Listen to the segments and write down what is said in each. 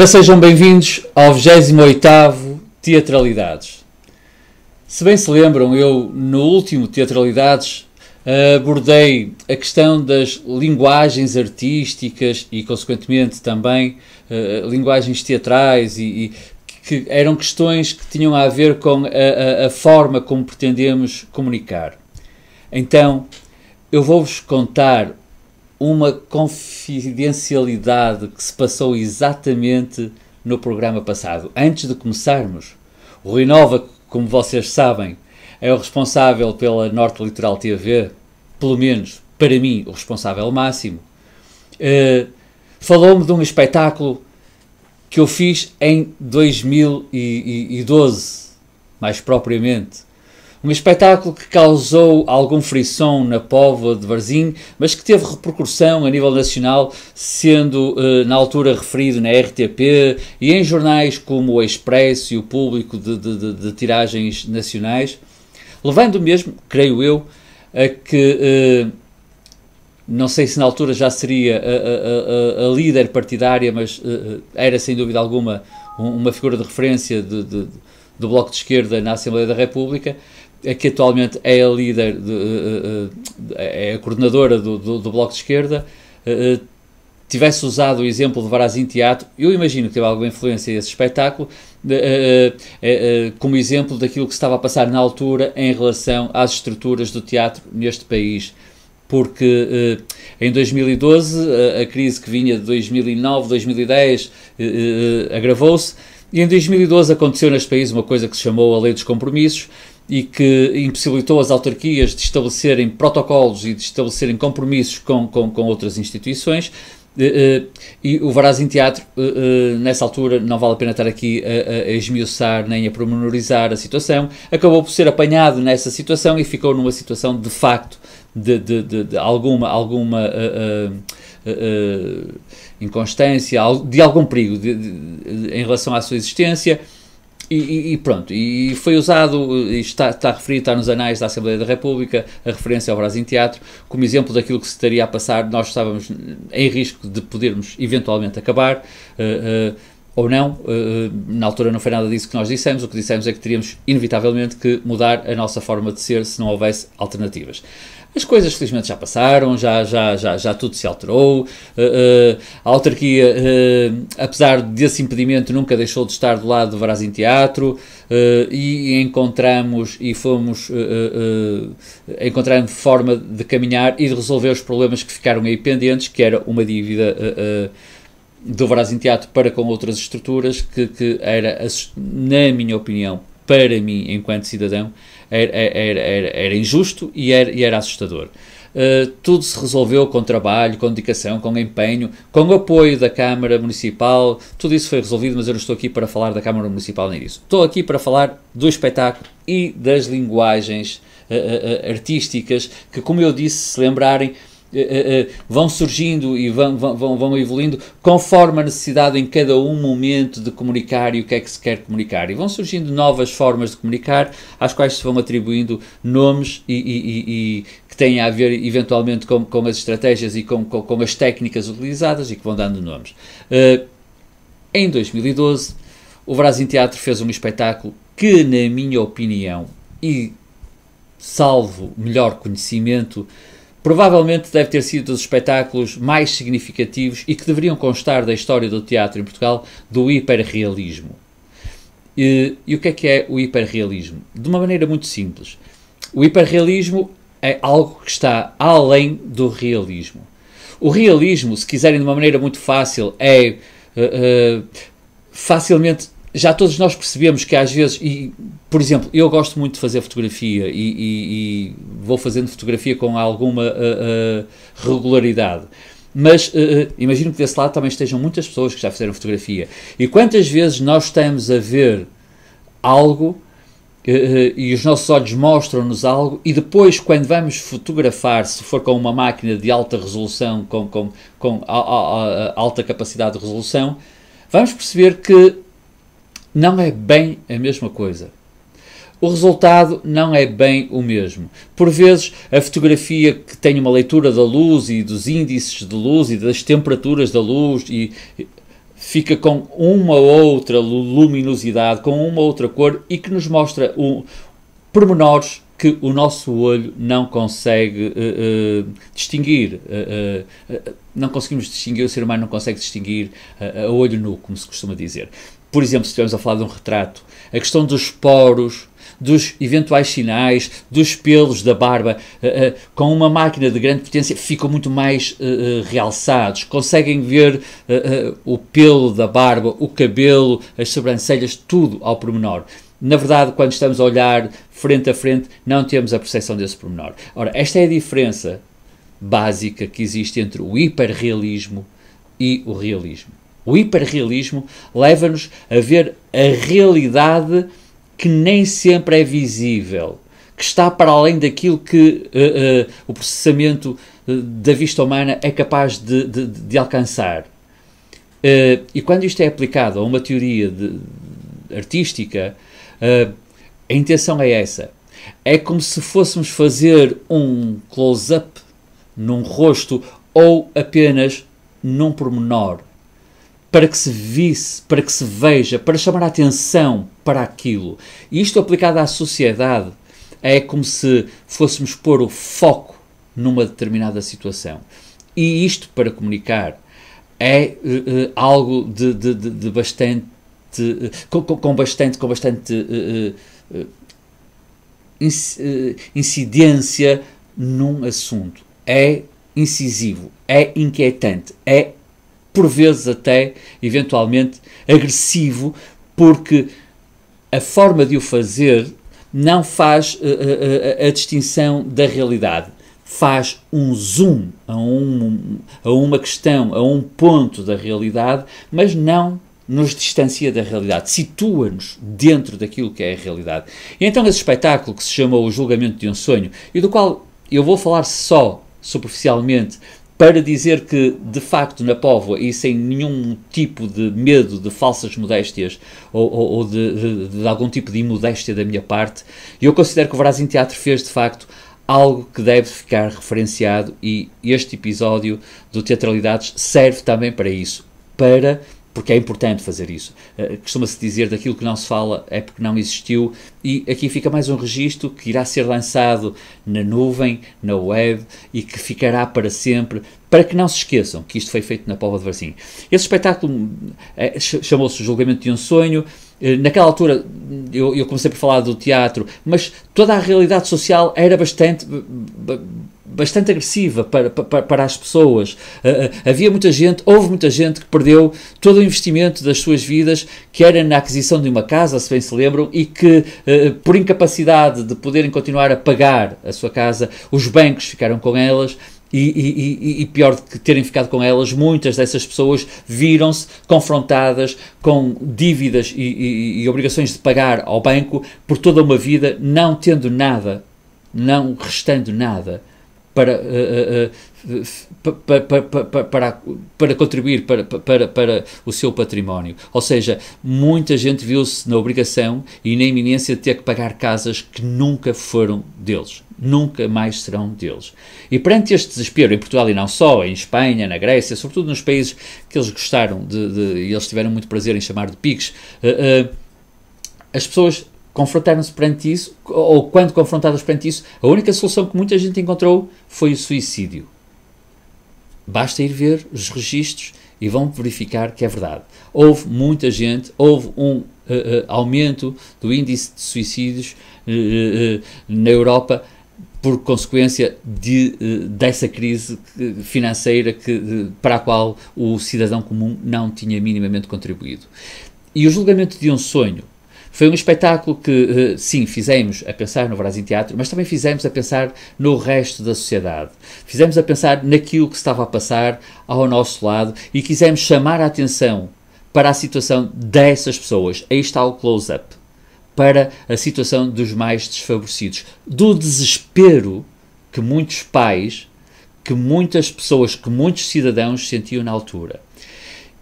Ora, sejam bem-vindos ao 28 Teatralidades. Se bem se lembram, eu no último Teatralidades abordei a questão das linguagens artísticas e, consequentemente, também eh, linguagens teatrais e, e, que eram questões que tinham a ver com a, a, a forma como pretendemos comunicar. Então, eu vou-vos contar uma confidencialidade que se passou exatamente no programa passado. Antes de começarmos, o Rui Nova, como vocês sabem, é o responsável pela Norte Litoral TV, pelo menos para mim, o responsável máximo. Uh, Falou-me de um espetáculo que eu fiz em 2012, mais propriamente. Um espetáculo que causou algum frição na povoa de Varzim, mas que teve repercussão a nível nacional, sendo eh, na altura referido na RTP e em jornais como o Expresso e o Público de, de, de, de tiragens nacionais, levando mesmo, creio eu, a que. Eh, não sei se na altura já seria a, a, a, a líder partidária, mas uh, era sem dúvida alguma uma figura de referência de, de, do Bloco de Esquerda na Assembleia da República, é que atualmente é a líder, de, de, eh, de, eh, eh, é a coordenadora do, do, do Bloco de Esquerda, uh, tivesse usado o exemplo de Varazim Teatro, eu imagino que teve alguma influência esse espetáculo, uh, como exemplo daquilo que estava a passar na altura em relação às estruturas do teatro neste país porque eh, em 2012 a, a, crise que vinha de 2009, 2010 eh, eh, agravou-se. E em 2012 aconteceu neste país uma coisa que se chamou a Lei dos Compromissos, e que impossibilitou as autarquias de estabelecerem protocolos e de estabelecerem compromissos com, com, com outras instituições. Eh, eh, e, o o em Teatro, eh, nessa altura, não vale a pena estar aqui a, a esmiuçar nem a promenorizar a situação, acabou por ser apanhado nessa situação e ficou numa situação de facto de, de, de, de alguma, alguma uh, uh, uh, inconstância, de algum perigo em relação à sua existência e, e, pronto, e foi usado, e está, está referido, está nos anais da Assembleia da República, a referência ao Brasil em Teatro, como exemplo daquilo que se estaria a passar, nós estávamos em risco de podermos eventualmente acabar. Uh, uh, ou não. Eh, na altura não foi nada disso que nós dissemos. O que dissemos é que teríamos, inevitavelmente, que mudar a nossa forma de ser se não houvesse alternativas. As coisas felizmente já passaram, já, já, já, já tudo se alterou. Eh, eh, a autarquia, apesar desse impedimento, nunca deixou de estar do lado do Varazim Teatro e encontramos e fomos encontrando forma de caminhar e de resolver os problemas que ficaram aí pendentes, que era uma dívida do Brás Teatro para com outras estruturas que, que era, na minha opinião, para mim, enquanto cidadão, era, era, era, era injusto e era, e era assustador. Uh, tudo se resolveu com trabalho, com dedicação, com empenho, com o apoio da Câmara Municipal. Tudo isso foi resolvido, mas eu não estou aqui para falar da Câmara Municipal nem disso. Estou aqui para falar do espetáculo e das linguagens uh, uh, artísticas que, como eu disse, se lembrarem, eh, eh, eh, vão surgindo e vão, vão, vão evoluindo conforme a necessidade em cada um momento de comunicar e o que é que se quer comunicar. E vão surgindo novas formas de comunicar, às quais se vão atribuindo nomes e, e, e, e que têm a ver eventualmente com, com as estratégias e com, com, com, as técnicas utilizadas e que vão dando nomes. Uh, em 2012, o Brasil Teatro fez um espetáculo que, na minha opinião, e salvo melhor conhecimento, Provavelmente deve ter sido dos espetáculos mais significativos e que deveriam constar da história do teatro em Portugal do hiperrealismo. E, e o que é que é o hiperrealismo? De uma maneira muito simples. O hiperrealismo é algo que está além do realismo. O realismo, se quiserem de uma maneira muito fácil, é uh, uh, facilmente já todos nós percebemos que às vezes, e, por exemplo, eu gosto muito de fazer fotografia e, e, e vou fazendo fotografia com alguma uh, uh, regularidade. Mas uh, imagino que desse lado também estejam muitas pessoas que já fizeram fotografia. E quantas vezes nós estamos a ver algo e os nossos olhos mostram-nos algo, e depois, quando vamos fotografar, se for com uma máquina de alta resolução, com, com, com a, a, a alta capacidade de resolução, vamos perceber que não é bem a mesma coisa. O resultado não é bem o mesmo. Por vezes, a fotografia que tem uma leitura da luz e dos índices de luz e das temperaturas da luz e fica com uma outra luminosidade, com uma outra cor e que nos mostra um, pormenores que o nosso olho não consegue uh, uh, distinguir. Uh, não conseguimos distinguir, o ser humano não consegue distinguir a, eh, eh, a olho nu, como se costuma dizer. Por exemplo, se estivermos a falar de um retrato, a questão dos poros, dos eventuais sinais, dos pelos da barba, uh, uh, com uma máquina de grande potência, ficam muito mais uh, realçados. Conseguem ver o pelo da barba, o cabelo, as sobrancelhas, tudo ao pormenor. Na verdade, quando estamos a olhar frente a frente, não temos a percepção desse pormenor. Ora, esta é a diferença básica que existe entre o hiperrealismo e o realismo. O hiperrealismo leva-nos a ver a realidade que nem sempre é visível, que está para além daquilo que uh, uh, o processamento eh, da vista humana é capaz de, de, de alcançar. Uh, e quando isto é aplicado a uma teoria de, artística, a intenção é essa. É como se fôssemos fazer um close-up num rosto ou apenas num pormenor, para que se visse, para que se veja, para chamar a atenção para aquilo. E isto aplicado à sociedade é como se fôssemos pôr o foco numa determinada situação. E isto para comunicar é uh, algo de, de, de, de bastante uh, com, com, bastante com bastante uh, incidência num assunto é incisivo, é inquietante, é por vezes até eventualmente agressivo, porque a forma de o fazer não faz a, eh, eh, eh, a distinção da realidade. Faz um zoom a, um, a uma questão, a um ponto da realidade, mas não nos distancia da realidade, situa-nos dentro daquilo que é a realidade. E então esse espetáculo que se chama O Julgamento de um Sonho, e do qual eu vou falar só superficialmente para dizer que, de facto, na Póvoa, e sem nenhum tipo de medo de falsas modéstias ou, ou, ou de, de, de, algum tipo de imodéstia da minha parte, eu considero que o Brasil Teatro fez, de facto, algo que deve ficar referenciado e este episódio do Teatralidades serve também para isso, para porque é importante fazer isso. Uh, Costuma-se dizer daquilo que não se fala é porque não existiu, e aqui fica mais um registro que irá ser lançado na nuvem, na web e que ficará para sempre, para que não se esqueçam que isto foi feito na Póvoa de Varzim. Esse espetáculo é, chamou-se Julgamento de um Sonho. Eh, naquela altura eu, eu, comecei por falar do teatro, mas toda a realidade social era bastante bastante agressiva para, para, para as pessoas. Uh, havia muita gente, houve muita gente que perdeu todo o investimento das suas vidas, que era na aquisição de uma casa, se bem se lembram, e que, uh, por incapacidade de poderem continuar a pagar a sua casa, os bancos ficaram com elas e, e, e, pior do que terem ficado com elas, muitas dessas pessoas viram-se confrontadas com dívidas e, e, obrigações de pagar ao banco por toda uma vida, não tendo nada, não restando nada para, eh, eh, eh, para, para, para, para contribuir para, para, para o seu património. Ou seja, muita gente viu-se na obrigação e na iminência de ter que pagar casas que nunca foram deles. Nunca mais serão deles. E perante este desespero, em Portugal e não só, em Espanha, na Grécia, sobretudo nos países que eles gostaram de, de e eles tiveram muito prazer em chamar de PIGs, as pessoas confrontaram-se perante isso, ou quando confrontados perante isso, a única solução que muita gente encontrou foi o suicídio. Basta ir ver os registros e vão verificar que é verdade. Houve muita gente, houve um uh, uh, aumento do índice de suicídios uh, na Europa por consequência de, dessa crise financeira que, para a qual o cidadão comum não tinha minimamente contribuído. E o julgamento de um sonho foi um espetáculo que, eh, sim, fizemos a pensar no Brasil Teatro, mas também fizemos a pensar no resto da sociedade. Fizemos a pensar naquilo que estava a passar ao nosso lado e quisemos chamar a atenção para a situação dessas pessoas. Aí está o close-up. Para a situação dos mais desfavorecidos. Do desespero que muitos pais, que muitas pessoas, que muitos cidadãos sentiam na altura.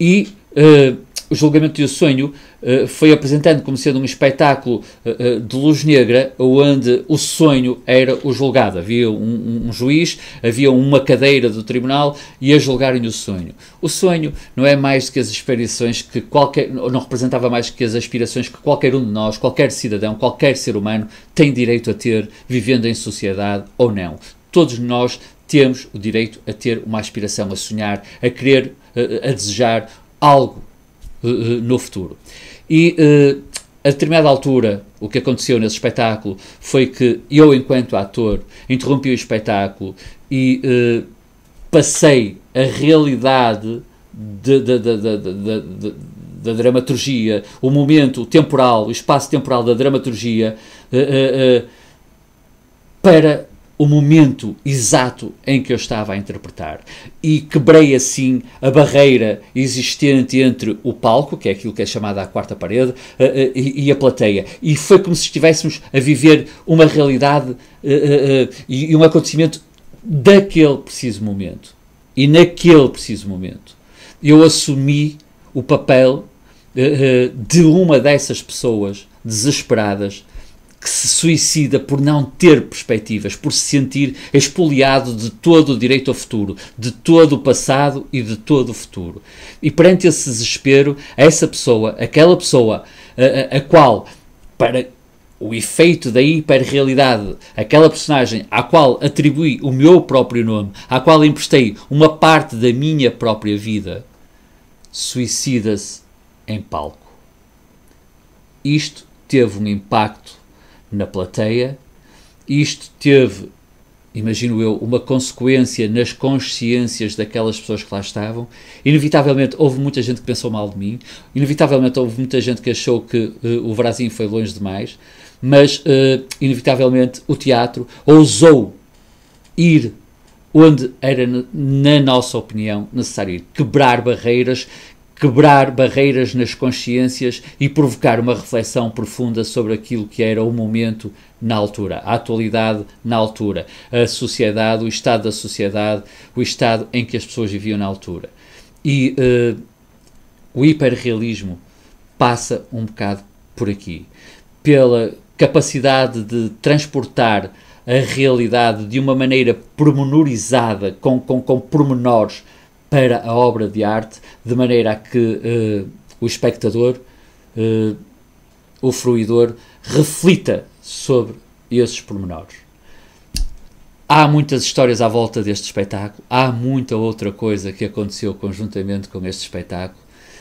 E. Uh, o julgamento e o sonho uh, foi apresentando como sendo um espetáculo uh, de luz negra, onde o sonho era o julgado. Havia um, um, juiz, havia uma cadeira do tribunal e a julgarem o sonho. O sonho não é mais que as aspirações que qualquer, não representava mais que as aspirações que qualquer um de nós, qualquer cidadão, qualquer ser humano tem direito a ter, vivendo em sociedade ou não. Todos nós temos o direito a ter uma aspiração, a sonhar, a querer, a, a desejar algo eh, eh, no futuro. E eh, a determinada altura, o que aconteceu nesse espetáculo foi que eu, enquanto ator, interrompi o espetáculo e passei a realidade da dramaturgia, o momento temporal, o espaço temporal da dramaturgia para o momento exato em que eu estava a interpretar. E quebrei assim a barreira existente entre o palco, que é aquilo que é chamado a quarta parede, eh, eh, e a plateia. E foi como se estivéssemos a viver uma realidade eh, e um acontecimento daquele preciso momento. E naquele preciso momento. Eu assumi o papel de uma dessas pessoas desesperadas que se suicida por não ter perspectivas, por se sentir expoliado de todo o direito ao futuro, de todo o passado e de todo o futuro. E perante esse desespero, essa pessoa, aquela pessoa a, a, a qual, para o efeito da hiperrealidade, aquela personagem à qual atribuí o meu próprio nome, à qual emprestei uma parte da minha própria vida, suicida-se em palco. Isto teve um impacto na plateia. Isto teve, imagino eu, uma consequência nas consciências daquelas pessoas que lá estavam. Inevitavelmente houve muita gente que pensou mal de mim, inevitavelmente houve muita gente que achou que uh, o Brasil foi longe demais, mas uh, inevitavelmente o teatro ousou ir onde era, na nossa opinião, necessário ir, quebrar barreiras quebrar barreiras nas consciências e provocar uma reflexão profunda sobre aquilo que era o momento na altura, a atualidade na altura, a sociedade, o estado da sociedade, o estado em que as pessoas viviam na altura. E uh, o hiperrealismo passa um bocado por aqui, pela capacidade de transportar a realidade de uma maneira pormenorizada, com, com, com pormenores, para a obra de arte, de maneira a que eh, o espectador, eh, o fruidor, reflita sobre esses pormenores. Há muitas histórias à volta deste espetáculo, há muita outra coisa que aconteceu conjuntamente com este espetáculo,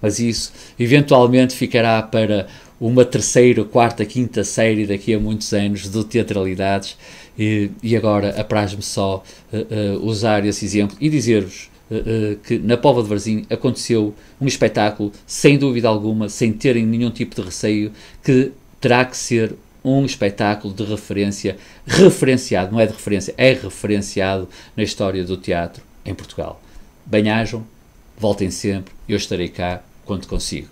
mas isso eventualmente ficará para uma terceira, quarta, quinta série daqui a muitos anos de teatralidades. E, e agora apraz-me só uh, uh, usar esse exemplo e dizer-vos eh, eh, que na Pova de Varzim aconteceu um espetáculo, sem dúvida alguma, sem terem nenhum tipo de receio, que terá que ser um espetáculo de referência, referenciado, não é de referência, é referenciado na história do teatro em Portugal. Bem-ajam, voltem sempre, eu estarei cá quando consigo.